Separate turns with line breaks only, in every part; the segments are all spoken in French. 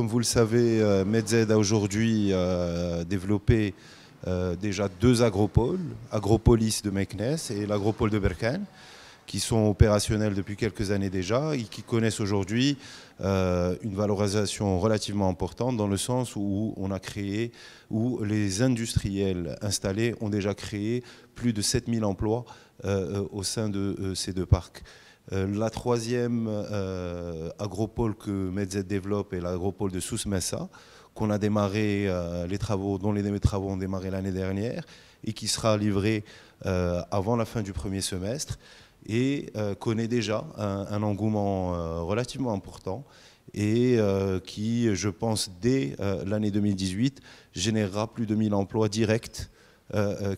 comme vous le savez, euh, medz a aujourd'hui euh, développé euh, déjà deux agropoles, Agropolis de Meknes et l'agropole de Berkane, qui sont opérationnels depuis quelques années déjà et qui connaissent aujourd'hui une valorisation relativement importante dans le sens où on a créé, où les industriels installés ont déjà créé plus de 7000 emplois au sein de ces deux parcs. Euh, la troisième euh, agropole que Medz développe est l'agropole de sous qu'on a démarré euh, les travaux, dont les travaux ont démarré l'année dernière et qui sera livrée avant la fin du premier semestre et connaît déjà un, un engouement relativement important et qui, je pense, dès l'année 2018, générera plus de 1000 emplois directs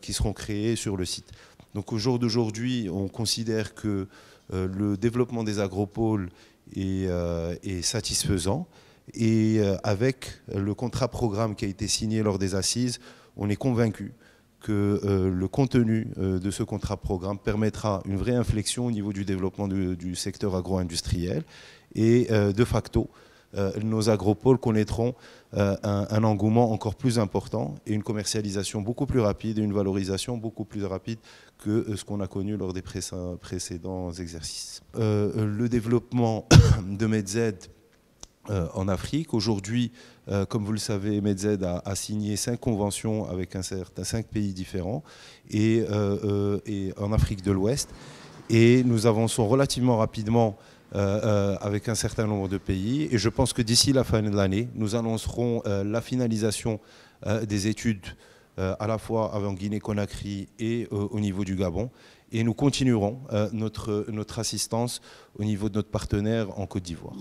qui seront créés sur le site. Donc au jour d'aujourd'hui, on considère que euh, le développement des agropoles est, euh, satisfaisant. Et euh, avec le contrat programme qui a été signé lors des assises, on est convaincu que le contenu de ce contrat programme permettra une vraie inflexion au niveau du développement du secteur agro-industriel et de facto euh, nos agropoles connaîtront euh, un, engouement encore plus important et une commercialisation beaucoup plus rapide et une valorisation beaucoup plus rapide que euh, ce qu'on a connu lors des précédents exercices. le développement de MedZ en Afrique. Aujourd'hui, comme vous le savez, MedZ a, signé cinq conventions avec un certain, cinq pays différents et, et en Afrique de l'Ouest. Et nous avançons relativement rapidement euh, euh, avec un certain nombre de pays. Et je pense que d'ici la fin de l'année, nous annoncerons euh, la finalisation des études à la fois en Guinée-Conakry et au niveau du Gabon. Et nous continuerons notre, notre assistance au niveau de notre partenaire en Côte d'Ivoire.